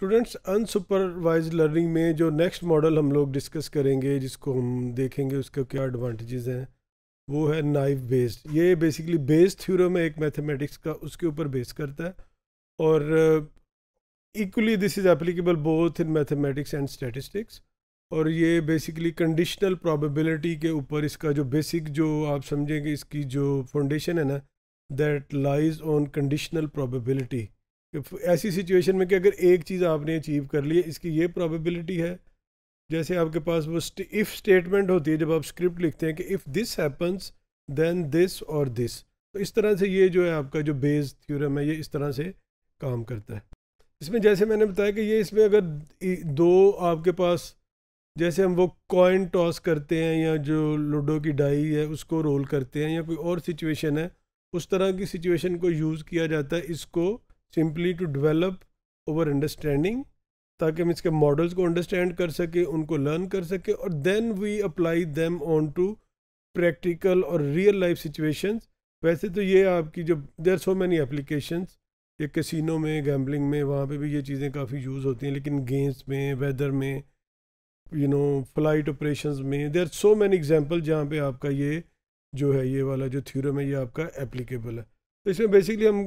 students unsupervised learning में जो next model हम लोग डिस्कस करेंगे जिसको हम देखेंगे उसके क्या एडवांटेजेस हैं वो है नाइफ बेस्ड ये बेसिकली बेस थ्योरम है एक मैथमेटिक्स का उसके ऊपर बेस करता है और equally this is applicable both in mathematics and statistics और ये बेसिकली कंडीशनल प्रोबेबिलिटी के ऊपर इसका जो बेसिक जो आप समझेंगे इसकी जो फाउंडेशन है ना that lies on conditional probability ऐसी सिचुएशन में कि अगर एक चीज़ आपने अचीव कर ली है इसकी ये प्रोबेबिलिटी है जैसे आपके पास वो इफ़ स्टेटमेंट होती है जब आप स्क्रिप्ट लिखते हैं कि if this happens then this और दिस तो इस तरह से ये जो है आपका जो बेस थ्योरम है ये इस तरह से काम करता है इसमें जैसे मैंने बताया कि ये इसमें अगर दो आपके पास जैसे हम वो कॉइन टॉस करते हैं या जो लूडो की डाई है उसको रोल करते हैं या कोई और सिचुएशन है उस तरह की सिचुएशन को यूज़ किया जाता है इसको simply to develop over understanding ताकि हम इसके मॉडल्स को अंडरस्टैंड कर सके उनको लर्न कर सके और then we apply them on to practical और रियल लाइफ सिचुएशंस वैसे तो ये आपकी जो देर सो मैनी एप्लीकेशंस ये कैसीनो में गैम्बलिंग में वहाँ पे भी ये चीज़ें काफ़ी यूज़ होती हैं लेकिन गेम्स में वेदर में यू नो फ्लाइट ऑपरेशन में देर सो मैनी एग्जाम्पल जहाँ पर आपका ये जो है ये वाला जो थ्यूरम है ये आपका एप्लीकेबल है तो इसमें बेसिकली हम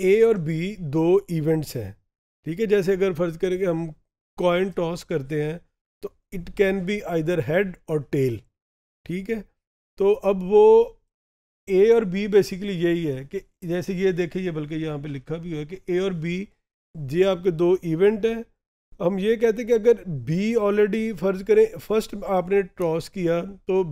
ए और बी दो इवेंट्स हैं ठीक है जैसे अगर फर्ज करें कि हम कॉइन टॉस करते हैं तो it can be either head और टेल ठीक है तो अब वो ए और बी बेसिकली यही है कि जैसे ये देखे ये बल्कि यहाँ पे लिखा भी हुआ है कि ए और बी ये आपके दो इवेंट हैं हम ये कहते हैं कि अगर बी ऑलरेडी फर्ज करें फर्स्ट आपने टॉस किया तो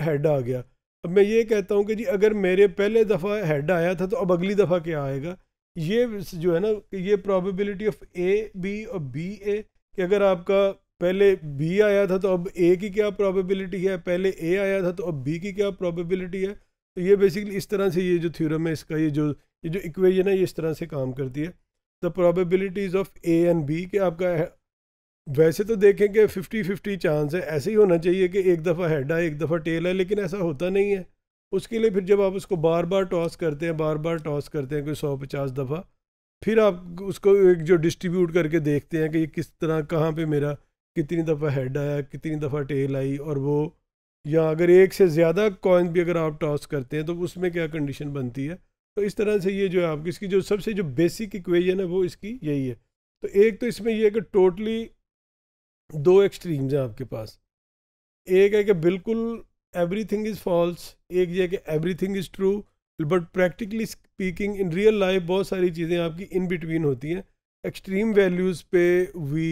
हेड आ गया अब मैं ये कहता हूँ कि जी अगर मेरे पहले दफ़ा हेड आया था तो अब अगली दफ़ा क्या आएगा ये जो है ना ये प्रोबेबिलिटी ऑफ ए बी और बी ए कि अगर आपका पहले बी आया था तो अब ए की क्या प्रोबेबिलिटी है पहले ए आया था तो अब बी की क्या प्रोबेबिलिटी है तो ये बेसिकली इस तरह से ये जो थ्योरम है इसका ये जो ये जो इक्वेजन है ये इस तरह से काम करती है the probabilities of A and B कि आपका वैसे तो देखें कि फिफ्टी फिफ्टी चांस है ऐसे ही होना चाहिए कि एक दफ़ा हेड है एक दफ़ा टेल है लेकिन ऐसा होता नहीं है उसके लिए फिर जब आप उसको बार बार टॉस करते हैं बार बार टॉस करते हैं कोई सौ पचास दफ़ा फिर आप उसको एक जो डिस्ट्रीब्यूट करके देखते हैं कि ये किस तरह कहाँ पे मेरा कितनी दफ़ा हेड आया कितनी दफ़ा टेल आई और वो या अगर एक से ज़्यादा कॉइन भी अगर आप टॉस करते हैं तो उसमें क्या कंडीशन बनती है तो इस तरह से ये जो है आपकी इसकी जो सबसे जो बेसिक इक्वेजन है वो इसकी यही है तो एक तो इसमें यह है कि टोटली दो एक्सट्रीम्स हैं आपके पास एक है कि बिल्कुल एवरी थिंग इज़ फॉल्स एक ये कि everything is true but practically speaking in real life बहुत सारी चीज़ें आपकी इन बिटवीन होती हैं एक्सट्रीम वैल्यूज़ पे वी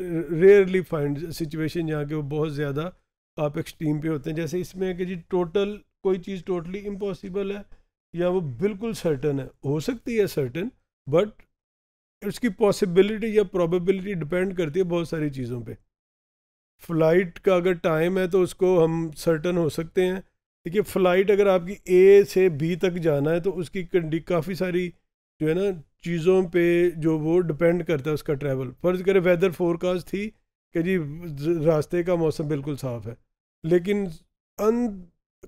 रेयरली फाइंड सिचुएशन जहाँ के वो बहुत ज़्यादा आप एक्सट्रीम पे होते हैं जैसे इसमें है कि जी टोटल कोई चीज़ टोटली इम्पॉसिबल है या वो बिल्कुल सर्टन है हो सकती है सर्टन बट उसकी पॉसिबिलिटी या प्रोबेबिलिटी डिपेंड करती है बहुत सारी चीज़ों पे फ़्लाइट का अगर टाइम है तो उसको हम सर्टन हो सकते हैं देखिए फ़्लाइट अगर आपकी ए से बी तक जाना है तो उसकी कंडी काफ़ी सारी जो है ना चीज़ों पे जो वो डिपेंड करता है उसका ट्रैवल फ़र्ज़ करें वेदर फोरकास्ट थी कि जी रास्ते का मौसम बिल्कुल साफ़ है लेकिन अन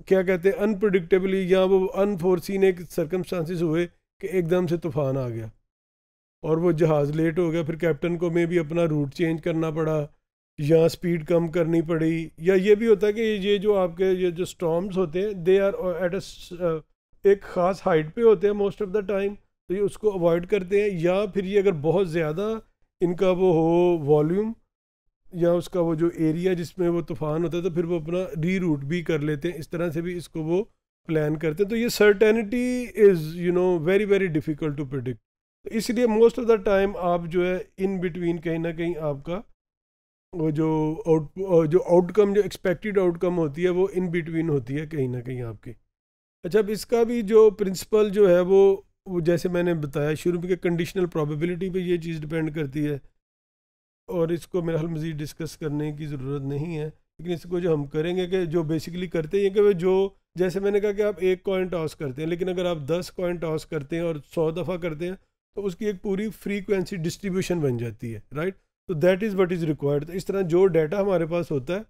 क्या कहते हैं अनप्रडिक्टेबली या वो अनफोर्सिन एक सरकमस्टांसिस हुए कि एकदम से तूफ़ान आ गया और वो जहाज़ लेट हो गया फिर कैप्टन को मे भी अपना रूट चेंज करना पड़ा या स्पीड कम करनी पड़ी या ये भी होता है कि ये जो आपके ये जो स्टॉम्स होते हैं दे आर एट अ एक ख़ास हाइट पे होते हैं मोस्ट ऑफ द टाइम तो ये उसको अवॉइड करते हैं या फिर ये अगर बहुत ज़्यादा इनका वो हो वॉल्यूम या उसका वो जो एरिया जिसमें वो तूफ़ान होता है तो फिर वो अपना री रूट भी कर लेते हैं इस तरह से भी इसको वो प्लान करते हैं तो ये certainty is you know very very difficult to predict तो इसलिए मोस्ट ऑफ द टाइम आप जो है इन बिटवीन कहीं ना कहीं आपका वो जो आउट जो आउटकम जो एक्सपेक्टेड आउटकम होती है वो इन बिटवीन होती है कहीं ना कहीं आपकी अच्छा अब इसका भी जो प्रिंसिपल जो है वो वो जैसे मैंने बताया शुरू में कंडीशनल प्रोबेबिलिटी पे ये चीज़ डिपेंड करती है और इसको मेरा हाल मज़ीद डिस्कस करने की ज़रूरत नहीं है लेकिन इसको जो हम करेंगे कि जो बेसिकली करते हैं कि वो जो जैसे मैंने कहा कि आप एक कॉइन टॉस करते हैं लेकिन अगर आप दस कॉइन टॉस करते हैं और सौ दफ़ा करते हैं तो उसकी एक पूरी फ्रीक्वेंसी डिस्ट्रीब्यूशन बन जाती है राइट तो that is what is required इस तरह जो डाटा हमारे पास होता है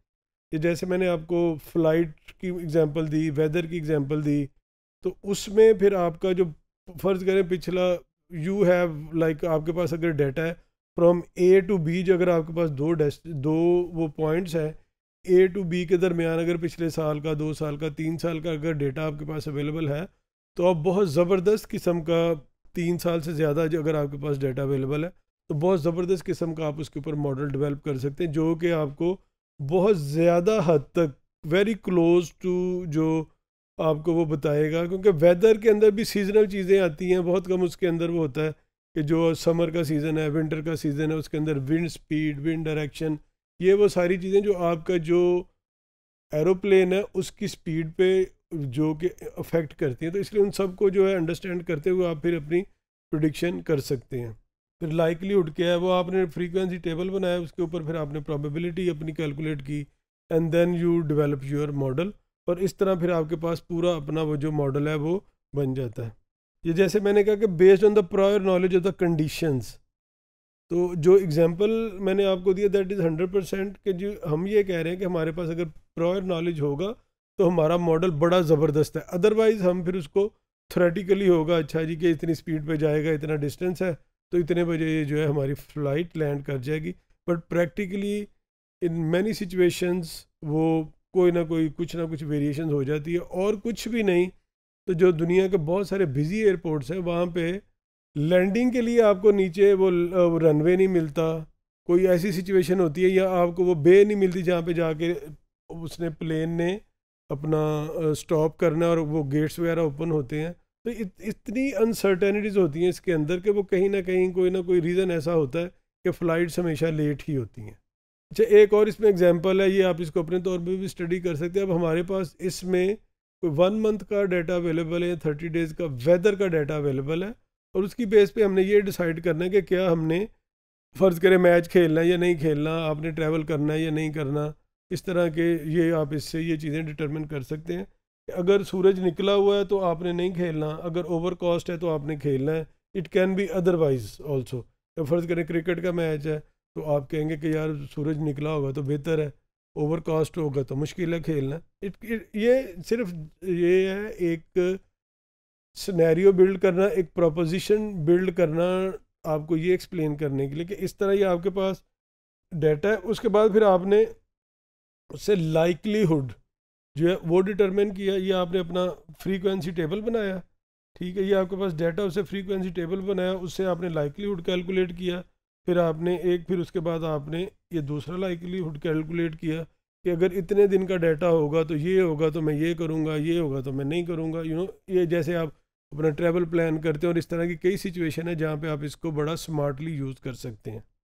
कि जैसे मैंने आपको फ्लाइट की एग्जांपल दी वेदर की एग्जांपल दी तो उसमें फिर आपका जो फ़र्ज़ करें पिछला यू हैव लाइक आपके पास अगर डाटा है फ्रॉम ए टू बी जो अगर आपके पास दो डेस्ट दो वो पॉइंट्स हैं ए टू बी के दरमियान अगर पिछले साल का दो साल का तीन साल का अगर डेटा आपके पास अवेलेबल है तो आप बहुत ज़बरदस्त किस्म का तीन साल से ज़्यादा जो अगर आपके पास डाटा अवेलेबल है तो बहुत ज़बरदस्त किस्म का आप उसके ऊपर मॉडल डेवलप कर सकते हैं जो कि आपको बहुत ज़्यादा हद तक वेरी क्लोज टू जो आपको वो बताएगा क्योंकि वेदर के अंदर भी सीजनल चीज़ें आती हैं बहुत कम उसके अंदर वो होता है कि जो समर का सीज़न है विंटर का सीज़न है उसके अंदर विंड स्पीड विंड डायरेक्शन ये वो सारी चीज़ें जो आपका जो एरोप्लेन है उसकी स्पीड पे जो कि अफेक्ट करती हैं तो इसलिए उन सबको जो है अंडरस्टैंड करते हुए आप फिर अपनी प्रोडिक्शन कर सकते हैं फिर उठ के है वो आपने फ्रीक्वेंसी टेबल बनाया उसके ऊपर फिर आपने प्रोबेबिलिटी अपनी कैलकुलेट की and then you develop your model और इस तरह फिर आपके पास पूरा अपना वो जो मॉडल है वो बन जाता है ये जैसे मैंने कहा कि based on the prior knowledge of the conditions तो जो एग्जांपल मैंने आपको दिया दैट इज़ हंड्रेड परसेंट कि जो हम ये कह रहे हैं कि हमारे पास अगर प्रायर नॉलेज होगा तो हमारा मॉडल बड़ा ज़बरदस्त है अदरवाइज़ हम फिर उसको थ्रेटिकली होगा अच्छा जी कि इतनी स्पीड पे जाएगा इतना डिस्टेंस है तो इतने बजे ये जो है हमारी फ़्लाइट लैंड कर जाएगी but practically in many situations वो कोई ना कोई कुछ ना कुछ वेरिएशन हो जाती है और कुछ भी नहीं तो जो दुनिया के बहुत सारे बिजी एयरपोर्ट्स हैं वहाँ पर लैंडिंग के लिए आपको नीचे वो, वो रनवे नहीं मिलता कोई ऐसी सिचुएशन होती है या आपको वो बे नहीं मिलती जहाँ पे जाके उसने प्लेन ने अपना स्टॉप करना और वो गेट्स वगैरह ओपन होते हैं तो इत, इतनी अनसर्टेनिटीज़ होती हैं इसके अंदर कि वो कहीं ना कहीं कोई ना कोई रीज़न ऐसा होता है कि फ़्लाइट्स हमेशा लेट ही होती हैं अच्छा एक और इसमें एग्जांपल है ये आप इसको अपने तौर पर भी स्टडी कर सकते हैं अब हमारे पास इसमें कोई वन मंथ का डाटा अवेलेबल है थर्टी डेज़ का वेदर का डाटा अवेलेबल है और उसकी बेस पे हमने ये डिसाइड करना है कि क्या हमने फ़र्ज़ करें मैच खेलना है या नहीं खेलना आपने ट्रैवल करना है या नहीं करना इस तरह के ये आप इससे ये चीज़ें डिटरमिन कर सकते हैं अगर सूरज निकला हुआ है तो आपने नहीं खेलना अगर ओवर कॉस्ट है तो आपने खेलना है it can be otherwise also तो फ़र्ज़ करें क्रिकेट का मैच है तो आप कहेंगे कि यार सूरज निकला होगा तो बेहतर है ओवर कॉस्ट होगा तो मुश्किल है खेलना इट, इट ये सिर्फ ये है एक सिनेरियो बिल्ड करना एक प्रोपोजिशन बिल्ड करना आपको ये एक्सप्लेन करने के लिए कि इस तरह ही आपके पास डाटा है उसके बाद फिर आपने से लाइकलीहुड जो है वो डिटरमिन किया ये आपने अपना फ्रीक्वेंसी टेबल बनाया ठीक है ये आपके पास डाटा उससे फ्रीक्वेंसी टेबल बनाया उससे आपने लाइकलीहुड कैलकुलेट किया फिर आपने एक फिर उसके बाद आपने ये दूसरा लाइकलीहुड कैलकुलेट किया कि अगर इतने दिन का डाटा होगा तो ये होगा तो मैं ये करूँगा ये होगा तो मैं नहीं करूँगा यू नो ये जैसे आप अपना ट्रैवल प्लान करते हैं और इस तरह की कई सिचुएशन है जहाँ पे आप इसको बड़ा स्मार्टली यूज़ कर सकते हैं